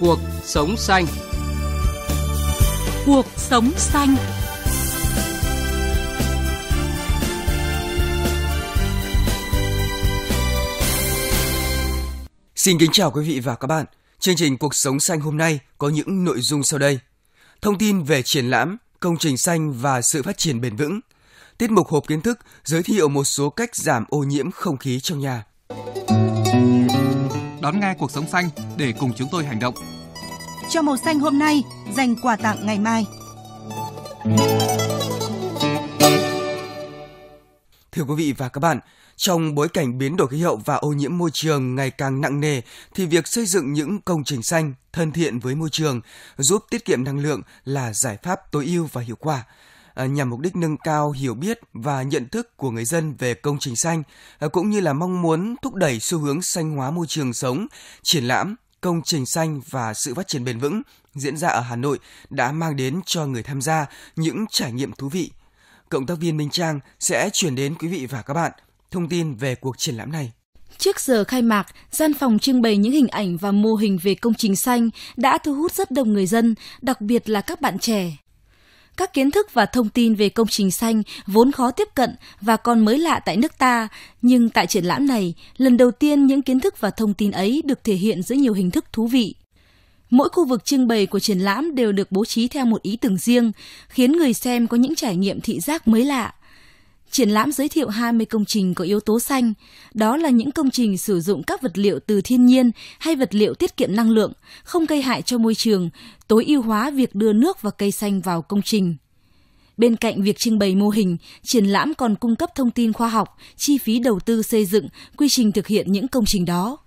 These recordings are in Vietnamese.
Cuộc sống xanh. Cuộc sống xanh. Xin kính chào quý vị và các bạn. Chương trình Cuộc sống xanh hôm nay có những nội dung sau đây. Thông tin về triển lãm Công trình xanh và sự phát triển bền vững. Tiết mục hộp kiến thức giới thiệu một số cách giảm ô nhiễm không khí trong nhà đón nghe cuộc sống xanh để cùng chúng tôi hành động. Cho màu xanh hôm nay, dành quà tặng ngày mai. Thưa quý vị và các bạn, trong bối cảnh biến đổi khí hậu và ô nhiễm môi trường ngày càng nặng nề thì việc xây dựng những công trình xanh thân thiện với môi trường giúp tiết kiệm năng lượng là giải pháp tối ưu và hiệu quả. À, nhằm mục đích nâng cao hiểu biết và nhận thức của người dân về công trình xanh à, cũng như là mong muốn thúc đẩy xu hướng xanh hóa môi trường sống, triển lãm công trình xanh và sự phát triển bền vững diễn ra ở Hà Nội đã mang đến cho người tham gia những trải nghiệm thú vị. Cộng tác viên Minh Trang sẽ chuyển đến quý vị và các bạn thông tin về cuộc triển lãm này. Trước giờ khai mạc, gian phòng trưng bày những hình ảnh và mô hình về công trình xanh đã thu hút rất đông người dân, đặc biệt là các bạn trẻ. Các kiến thức và thông tin về công trình xanh vốn khó tiếp cận và còn mới lạ tại nước ta, nhưng tại triển lãm này, lần đầu tiên những kiến thức và thông tin ấy được thể hiện dưới nhiều hình thức thú vị. Mỗi khu vực trưng bày của triển lãm đều được bố trí theo một ý tưởng riêng, khiến người xem có những trải nghiệm thị giác mới lạ. Triển lãm giới thiệu 20 công trình có yếu tố xanh, đó là những công trình sử dụng các vật liệu từ thiên nhiên hay vật liệu tiết kiệm năng lượng, không gây hại cho môi trường, tối ưu hóa việc đưa nước và cây xanh vào công trình. Bên cạnh việc trưng bày mô hình, triển lãm còn cung cấp thông tin khoa học, chi phí đầu tư xây dựng, quy trình thực hiện những công trình đó.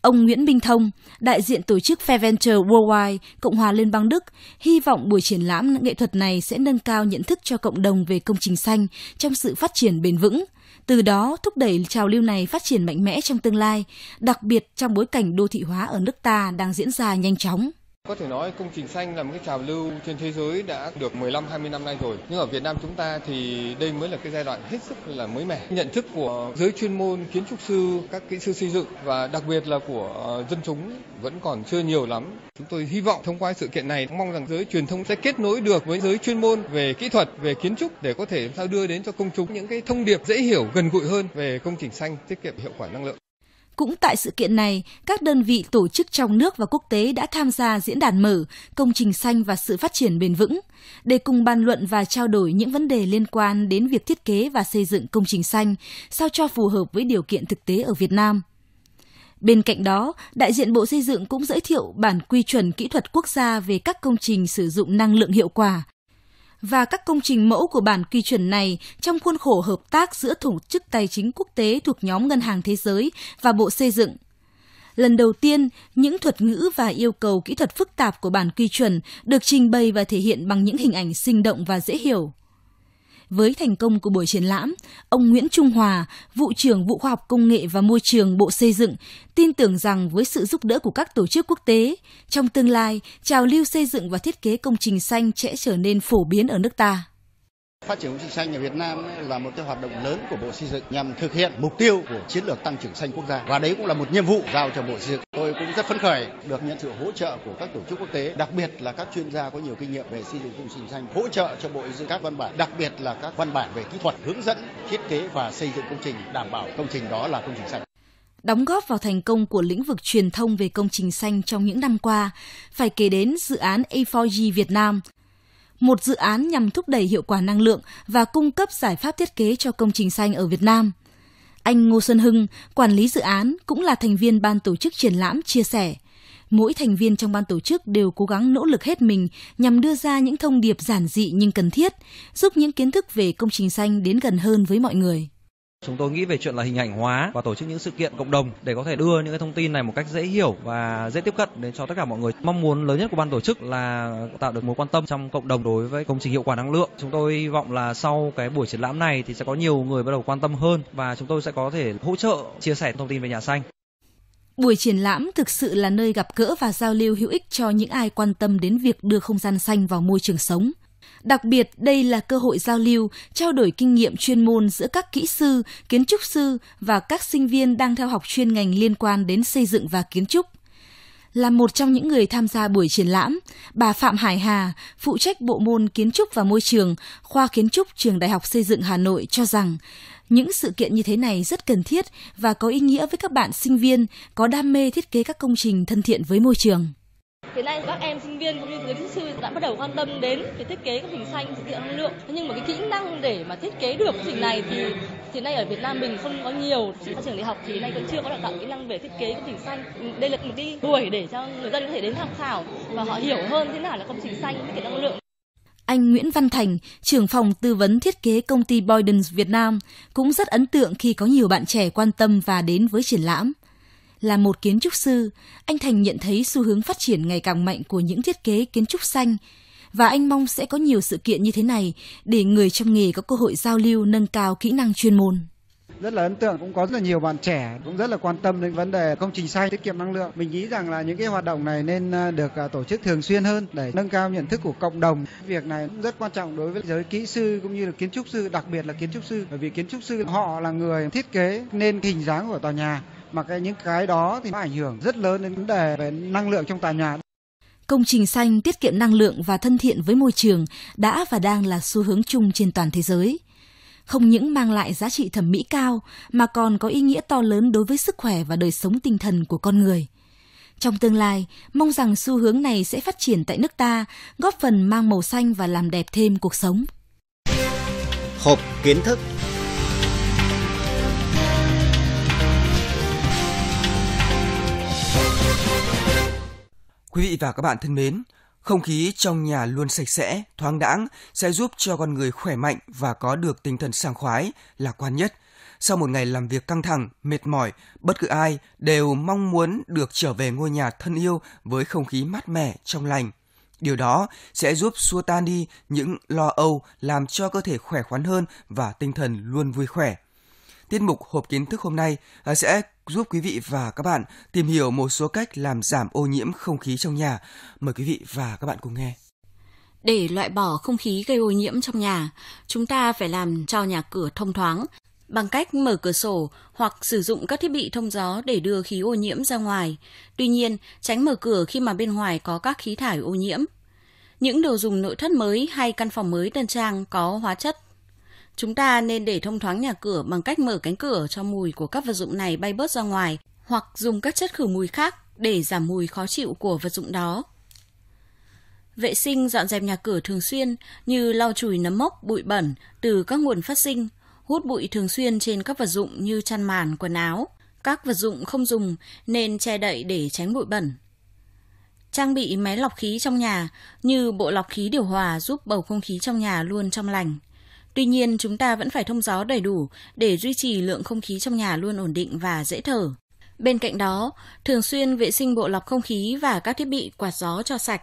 Ông Nguyễn Minh Thông, đại diện tổ chức Fair Venture Worldwide, Cộng hòa Liên bang Đức, hy vọng buổi triển lãm nghệ thuật này sẽ nâng cao nhận thức cho cộng đồng về công trình xanh trong sự phát triển bền vững, từ đó thúc đẩy trào lưu này phát triển mạnh mẽ trong tương lai, đặc biệt trong bối cảnh đô thị hóa ở nước ta đang diễn ra nhanh chóng. Có thể nói công trình xanh là một cái trào lưu trên thế giới đã được 15-20 năm nay rồi. Nhưng ở Việt Nam chúng ta thì đây mới là cái giai đoạn hết sức là mới mẻ. Nhận thức của giới chuyên môn, kiến trúc sư, các kỹ sư xây dựng và đặc biệt là của ờ, dân chúng vẫn còn chưa nhiều lắm. Chúng tôi hy vọng thông qua sự kiện này mong rằng giới truyền thông sẽ kết nối được với giới chuyên môn về kỹ thuật, về kiến trúc để có thể sao đưa đến cho công chúng những cái thông điệp dễ hiểu, gần gũi hơn về công trình xanh tiết kiệm hiệu quả năng lượng. Cũng tại sự kiện này, các đơn vị tổ chức trong nước và quốc tế đã tham gia diễn đàn mở Công trình xanh và sự phát triển bền vững để cùng bàn luận và trao đổi những vấn đề liên quan đến việc thiết kế và xây dựng công trình xanh sao cho phù hợp với điều kiện thực tế ở Việt Nam. Bên cạnh đó, đại diện Bộ Xây dựng cũng giới thiệu bản quy chuẩn kỹ thuật quốc gia về các công trình sử dụng năng lượng hiệu quả, và các công trình mẫu của bản quy chuẩn này trong khuôn khổ hợp tác giữa Tổ chức Tài chính Quốc tế thuộc nhóm Ngân hàng Thế giới và Bộ Xây dựng. Lần đầu tiên, những thuật ngữ và yêu cầu kỹ thuật phức tạp của bản quy chuẩn được trình bày và thể hiện bằng những hình ảnh sinh động và dễ hiểu. Với thành công của buổi triển lãm, ông Nguyễn Trung Hòa, vụ trưởng vụ khoa học công nghệ và môi trường Bộ Xây dựng, tin tưởng rằng với sự giúp đỡ của các tổ chức quốc tế, trong tương lai, trào lưu xây dựng và thiết kế công trình xanh sẽ trở nên phổ biến ở nước ta. Phát triển đô thị xanh ở Việt Nam là một cái hoạt động lớn của Bộ Xây dựng nhằm thực hiện mục tiêu của chiến lược tăng trưởng xanh quốc gia và đấy cũng là một nhiệm vụ giao cho Bộ Xây dựng. Tôi cũng rất phấn khởi được nhận sự hỗ trợ của các tổ chức quốc tế, đặc biệt là các chuyên gia có nhiều kinh nghiệm về xây dựng công trình xanh hỗ trợ cho Bộ Xây dựng các văn bản, đặc biệt là các văn bản về kỹ thuật hướng dẫn thiết kế và xây dựng công trình đảm bảo công trình đó là công trình xanh đóng góp vào thành công của lĩnh vực truyền thông về công trình xanh trong những năm qua, phải kể đến dự án A4G Việt Nam một dự án nhằm thúc đẩy hiệu quả năng lượng và cung cấp giải pháp thiết kế cho công trình xanh ở Việt Nam. Anh Ngô Xuân Hưng, quản lý dự án, cũng là thành viên ban tổ chức triển lãm chia sẻ. Mỗi thành viên trong ban tổ chức đều cố gắng nỗ lực hết mình nhằm đưa ra những thông điệp giản dị nhưng cần thiết, giúp những kiến thức về công trình xanh đến gần hơn với mọi người. Chúng tôi nghĩ về chuyện là hình ảnh hóa và tổ chức những sự kiện cộng đồng để có thể đưa những cái thông tin này một cách dễ hiểu và dễ tiếp cận đến cho tất cả mọi người. Mong muốn lớn nhất của ban tổ chức là tạo được mối quan tâm trong cộng đồng đối với công trình hiệu quả năng lượng. Chúng tôi hy vọng là sau cái buổi triển lãm này thì sẽ có nhiều người bắt đầu quan tâm hơn và chúng tôi sẽ có thể hỗ trợ chia sẻ thông tin về nhà xanh. Buổi triển lãm thực sự là nơi gặp gỡ và giao lưu hữu ích cho những ai quan tâm đến việc đưa không gian xanh vào môi trường sống – Đặc biệt, đây là cơ hội giao lưu, trao đổi kinh nghiệm chuyên môn giữa các kỹ sư, kiến trúc sư và các sinh viên đang theo học chuyên ngành liên quan đến xây dựng và kiến trúc. Là một trong những người tham gia buổi triển lãm, bà Phạm Hải Hà, phụ trách bộ môn kiến trúc và môi trường, khoa kiến trúc trường Đại học Xây dựng Hà Nội cho rằng, những sự kiện như thế này rất cần thiết và có ý nghĩa với các bạn sinh viên có đam mê thiết kế các công trình thân thiện với môi trường. Hiện nay các em sinh viên cũng như giới kiến sư đã bắt đầu quan tâm đến cái thiết kế các hình xanh diện năng lượng. Nhưng mà cái kỹ năng để mà thiết kế được hình này thì hiện nay ở Việt Nam mình không có nhiều. Các trường đại học thì nay vẫn chưa có đào tạo kỹ năng về thiết kế công trình xanh. Đây là một cái buổi để cho người dân có thể đến tham khảo và họ hiểu hơn thế nào là công trình xanh, tiết kiệm năng lượng. Anh Nguyễn Văn Thành, trưởng phòng tư vấn thiết kế công ty Boydens Việt Nam, cũng rất ấn tượng khi có nhiều bạn trẻ quan tâm và đến với triển lãm. Là một kiến trúc sư, anh Thành nhận thấy xu hướng phát triển ngày càng mạnh của những thiết kế kiến trúc xanh và anh mong sẽ có nhiều sự kiện như thế này để người trong nghề có cơ hội giao lưu nâng cao kỹ năng chuyên môn rất là ấn tượng cũng có rất là nhiều bạn trẻ cũng rất là quan tâm đến vấn đề công trình xanh tiết kiệm năng lượng mình nghĩ rằng là những cái hoạt động này nên à, được à, tổ chức thường xuyên hơn để nâng cao nhận thức của cộng đồng việc này cũng rất quan trọng đối với giới kỹ sư cũng như là kiến trúc sư đặc biệt là kiến trúc sư bởi vì kiến trúc sư họ là người thiết kế nên hình dáng của tòa nhà mà cái những cái đó thì nó ảnh hưởng rất lớn đến vấn đề về năng lượng trong tòa nhà. Công trình xanh tiết kiệm năng lượng và thân thiện với môi trường đã và đang là xu hướng chung trên toàn thế giới. Không những mang lại giá trị thẩm mỹ cao mà còn có ý nghĩa to lớn đối với sức khỏe và đời sống tinh thần của con người. Trong tương lai, mong rằng xu hướng này sẽ phát triển tại nước ta, góp phần mang màu xanh và làm đẹp thêm cuộc sống. Hộp kiến thức Quý vị và các bạn thân mến, không khí trong nhà luôn sạch sẽ, thoáng đãng sẽ giúp cho con người khỏe mạnh và có được tinh thần sảng khoái, lạc quan nhất. Sau một ngày làm việc căng thẳng, mệt mỏi, bất cứ ai đều mong muốn được trở về ngôi nhà thân yêu với không khí mát mẻ, trong lành. Điều đó sẽ giúp xua tan đi những lo âu, làm cho cơ thể khỏe khoắn hơn và tinh thần luôn vui khỏe. Tiết mục hộp kiến thức hôm nay à, sẽ giúp quý vị và các bạn tìm hiểu một số cách làm giảm ô nhiễm không khí trong nhà. Mời quý vị và các bạn cùng nghe. Để loại bỏ không khí gây ô nhiễm trong nhà, chúng ta phải làm cho nhà cửa thông thoáng bằng cách mở cửa sổ hoặc sử dụng các thiết bị thông gió để đưa khí ô nhiễm ra ngoài. Tuy nhiên, tránh mở cửa khi mà bên ngoài có các khí thải ô nhiễm. Những đồ dùng nội thất mới hay căn phòng mới tân trang có hóa chất Chúng ta nên để thông thoáng nhà cửa bằng cách mở cánh cửa cho mùi của các vật dụng này bay bớt ra ngoài hoặc dùng các chất khử mùi khác để giảm mùi khó chịu của vật dụng đó. Vệ sinh dọn dẹp nhà cửa thường xuyên như lau chùi nấm mốc, bụi bẩn từ các nguồn phát sinh, hút bụi thường xuyên trên các vật dụng như chăn màn, quần áo. Các vật dụng không dùng nên che đậy để tránh bụi bẩn. Trang bị máy lọc khí trong nhà như bộ lọc khí điều hòa giúp bầu không khí trong nhà luôn trong lành. Tuy nhiên, chúng ta vẫn phải thông gió đầy đủ để duy trì lượng không khí trong nhà luôn ổn định và dễ thở. Bên cạnh đó, thường xuyên vệ sinh bộ lọc không khí và các thiết bị quạt gió cho sạch.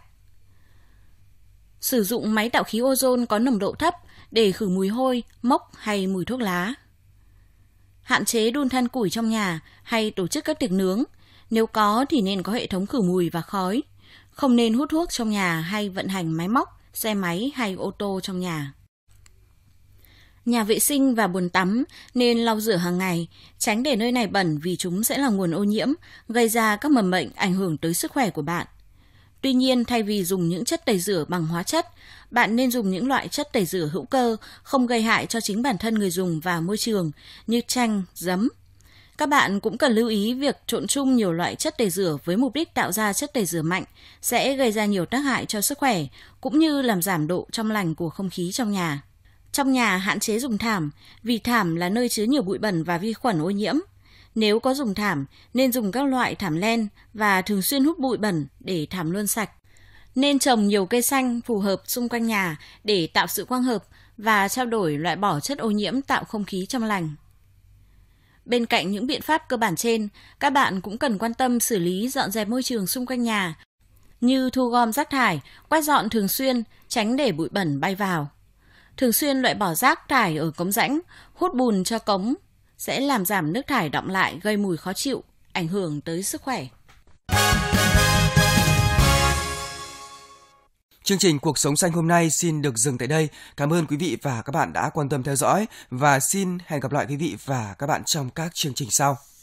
Sử dụng máy tạo khí ozone có nồng độ thấp để khử mùi hôi, mốc hay mùi thuốc lá. Hạn chế đun than củi trong nhà hay tổ chức các tiệc nướng. Nếu có thì nên có hệ thống khử mùi và khói. Không nên hút thuốc trong nhà hay vận hành máy móc, xe máy hay ô tô trong nhà nhà vệ sinh và bồn tắm nên lau rửa hàng ngày, tránh để nơi này bẩn vì chúng sẽ là nguồn ô nhiễm, gây ra các mầm bệnh ảnh hưởng tới sức khỏe của bạn. Tuy nhiên, thay vì dùng những chất tẩy rửa bằng hóa chất, bạn nên dùng những loại chất tẩy rửa hữu cơ không gây hại cho chính bản thân người dùng và môi trường như chanh, giấm. Các bạn cũng cần lưu ý việc trộn chung nhiều loại chất tẩy rửa với mục đích tạo ra chất tẩy rửa mạnh sẽ gây ra nhiều tác hại cho sức khỏe cũng như làm giảm độ trong lành của không khí trong nhà. Trong nhà hạn chế dùng thảm, vì thảm là nơi chứa nhiều bụi bẩn và vi khuẩn ô nhiễm. Nếu có dùng thảm, nên dùng các loại thảm len và thường xuyên hút bụi bẩn để thảm luôn sạch. Nên trồng nhiều cây xanh phù hợp xung quanh nhà để tạo sự quang hợp và trao đổi loại bỏ chất ô nhiễm tạo không khí trong lành. Bên cạnh những biện pháp cơ bản trên, các bạn cũng cần quan tâm xử lý dọn dẹp môi trường xung quanh nhà, như thu gom rác thải, quét dọn thường xuyên, tránh để bụi bẩn bay vào thường xuyên loại bỏ rác thải ở cống rãnh, hút bùn cho cống sẽ làm giảm nước thải đọng lại gây mùi khó chịu, ảnh hưởng tới sức khỏe. Chương trình Cuộc sống xanh hôm nay xin được dừng tại đây. Cảm ơn quý vị và các bạn đã quan tâm theo dõi và xin hẹn gặp lại quý vị và các bạn trong các chương trình sau.